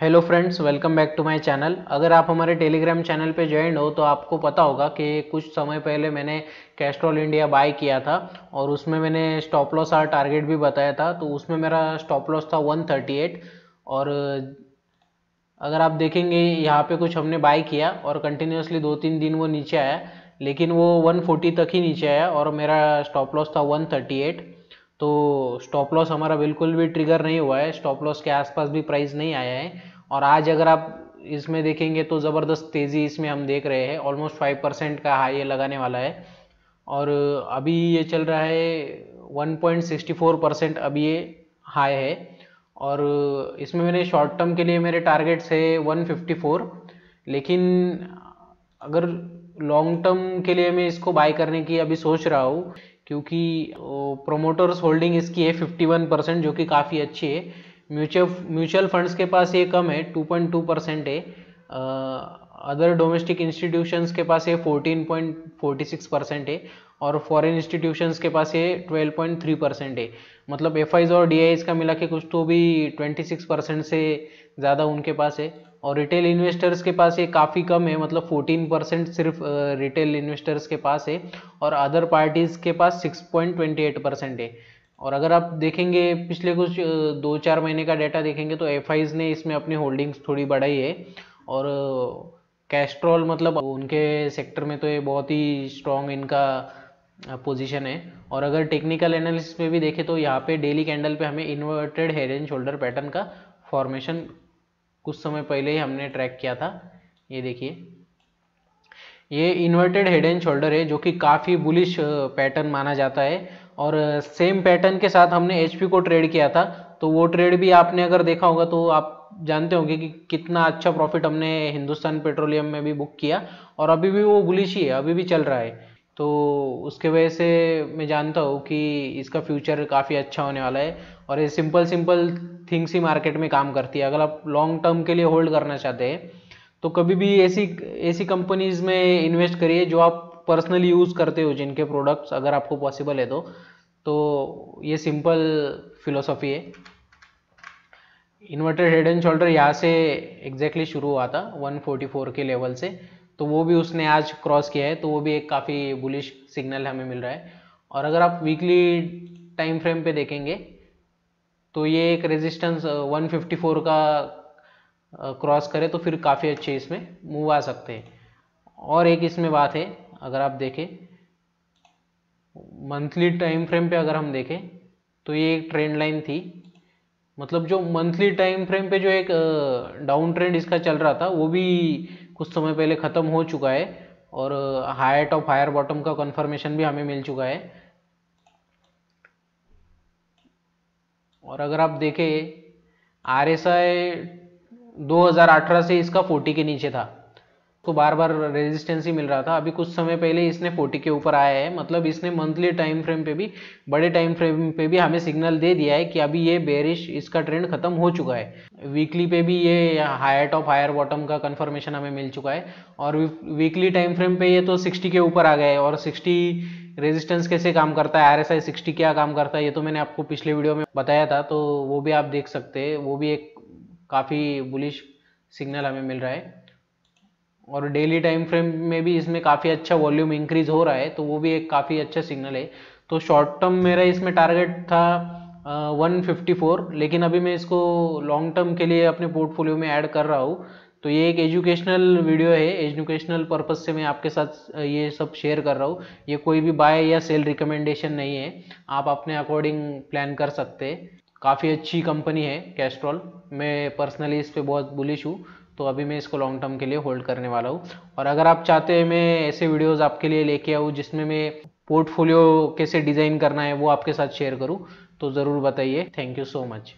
hello friends welcome back to my channel अगर आप हमारे टेलीग्राम चैनल पे ज्वाइन हो तो आपको पता होगा कि कुछ समय पहले मैंने कैस्ट्रॉल इंडिया बाय किया था और उसमें मैंने स्टॉप लॉस और टारगेट भी बताया था तो उसमें मेरा स्टॉप लॉस था 138 और अगर आप देखेंगे यहाँ पे कुछ हमने बाय किया और कंटिन्यूसली दो तीन दिन वो नीचे आया लेकिन वो वन तक ही नीचे आया और मेरा स्टॉप लॉस था वन तो स्टॉप लॉस हमारा बिल्कुल भी ट्रिगर नहीं हुआ है स्टॉप लॉस के आसपास भी प्राइस नहीं आया है और आज अगर आप इसमें देखेंगे तो ज़बरदस्त तेज़ी इसमें हम देख रहे हैं ऑलमोस्ट फाइव परसेंट का हाई लगाने वाला है और अभी ये चल रहा है one point sixty four percent अभी ये हाई है और इसमें मेरे शॉर्ट टर्म के लिए मेरे टारगेट्स है वन फिफ्टी फोर लेकिन अगर लॉन्ग टर्म के लिए मैं इसको बाय करने की अभी सोच रहा हूँ क्योंकि प्रोमोटर्स होल्डिंग इसकी है 51 परसेंट जो कि काफ़ी अच्छी है म्यूचुअल म्यूचुअल फंड्स के पास ये कम है 2.2 परसेंट है अदर डोमेस्टिक इंस्टीट्यूशंस के पास ये 14.46 परसेंट है और फॉरेन इंस्टीट्यूशंस के पास ये 12.3 परसेंट है मतलब एफ और डी का मिला के कुछ तो भी 26 परसेंट से ज़्यादा उनके पास है और रिटेल इन्वेस्टर्स के पास ये काफ़ी कम है मतलब 14 परसेंट सिर्फ रिटेल इन्वेस्टर्स के पास है और अदर पार्टीज़ के पास 6.28 परसेंट है और अगर आप देखेंगे पिछले कुछ दो चार महीने का डाटा देखेंगे तो एफ ने इसमें अपनी होल्डिंग्स थोड़ी बढ़ाई है और कैस्ट्रॉल मतलब उनके सेक्टर में तो ये बहुत ही स्ट्रॉन्ग इनका पोजीशन है और अगर टेक्निकल एनालिसिस में भी देखें तो यहाँ पे डेली कैंडल पे हमें inverted head and shoulder pattern का फॉर्मेशन कुछ समय पहले ही हमने ट्रैक किया था ये देखिए ये इन्वर्टेड हेड एंड शोल्डर है जो कि काफ़ी बुलिश पैटर्न माना जाता है और सेम पैटर्न के साथ हमने एच को ट्रेड किया था तो वो ट्रेड भी आपने अगर देखा होगा तो आप जानते होंगे कि कितना अच्छा प्रॉफिट हमने हिंदुस्तान पेट्रोलियम में भी बुक किया और अभी भी वो बुलिश ही है अभी भी चल रहा है तो उसके वजह से मैं जानता हूँ कि इसका फ्यूचर काफ़ी अच्छा होने वाला है और ये सिंपल सिंपल थिंग्स ही मार्केट में काम करती है अगर आप लॉन्ग टर्म के लिए होल्ड करना चाहते हैं तो कभी भी ऐसी ऐसी कंपनीज़ में इन्वेस्ट करिए जो आप पर्सनली यूज़ करते हो जिनके प्रोडक्ट्स अगर आपको पॉसिबल है तो तो ये सिंपल फिलोसॉफी है इन्वर्टेड हेड एंड शोल्डर यहाँ से एग्जैक्टली exactly शुरू हुआ था 144 के लेवल से तो वो भी उसने आज क्रॉस किया है तो वो भी एक काफ़ी बुलिश सिग्नल हमें मिल रहा है और अगर आप वीकली टाइम फ्रेम पे देखेंगे तो ये एक रेजिस्टेंस 154 uh, का क्रॉस uh, करे तो फिर काफ़ी अच्छे इसमें मूव आ सकते हैं और एक इसमें बात है अगर आप देखें मंथली टाइम फ्रेम पर अगर हम देखें तो ये एक ट्रेंड लाइन थी मतलब जो मंथली टाइम फ्रेम पे जो एक डाउन ट्रेंड इसका चल रहा था वो भी कुछ समय पहले ख़त्म हो चुका है और हायर टॉप हायर बॉटम का कंफर्मेशन भी हमें मिल चुका है और अगर आप देखें आर एस आई दो से इसका 40 के नीचे था इसको बार बार रेजिस्टेंस ही मिल रहा था अभी कुछ समय पहले इसने फोर्टी के ऊपर आया है मतलब इसने मंथली टाइम फ्रेम पे भी बड़े टाइम फ्रेम पे भी हमें सिग्नल दे दिया है कि अभी ये बेरिश इसका ट्रेंड खत्म हो चुका है वीकली पे भी ये हायर टॉप हायर बॉटम का कन्फर्मेशन हमें मिल चुका है और वीकली टाइम फ्रेम पे ये तो सिक्सटी के ऊपर आ गए और सिक्सटी रेजिस्टेंस कैसे काम करता है आर एस आई सिक्सटी क्या काम करता है ये तो मैंने आपको पिछले वीडियो में बताया था तो वो भी आप देख सकते हैं वो भी एक काफ़ी बुलिश सिग्नल हमें मिल रहा है और डेली टाइम फ्रेम में भी इसमें काफ़ी अच्छा वॉल्यूम इंक्रीज हो रहा है तो वो भी एक काफ़ी अच्छा सिग्नल है तो शॉर्ट टर्म मेरा इसमें टारगेट था वन फिफ्टी फोर लेकिन अभी मैं इसको लॉन्ग टर्म के लिए अपने पोर्टफोलियो में ऐड कर रहा हूँ तो ये एक एजुकेशनल वीडियो है एजुकेशनल पर्पज़ से मैं आपके साथ ये सब शेयर कर रहा हूँ ये कोई भी बाय या सेल रिकमेंडेशन नहीं है आप अपने अकॉर्डिंग प्लान कर सकते हैं काफ़ी अच्छी कंपनी है कैस्ट्रॉल मैं पर्सनली इस पर बहुत बुलिश हूँ तो अभी मैं इसको लॉन्ग टर्म के लिए होल्ड करने वाला हूँ और अगर आप चाहते हैं मैं ऐसे वीडियोस आपके लिए लेके आऊँ जिसमें मैं पोर्टफोलियो कैसे डिज़ाइन करना है वो आपके साथ शेयर करूँ तो ज़रूर बताइए थैंक यू सो मच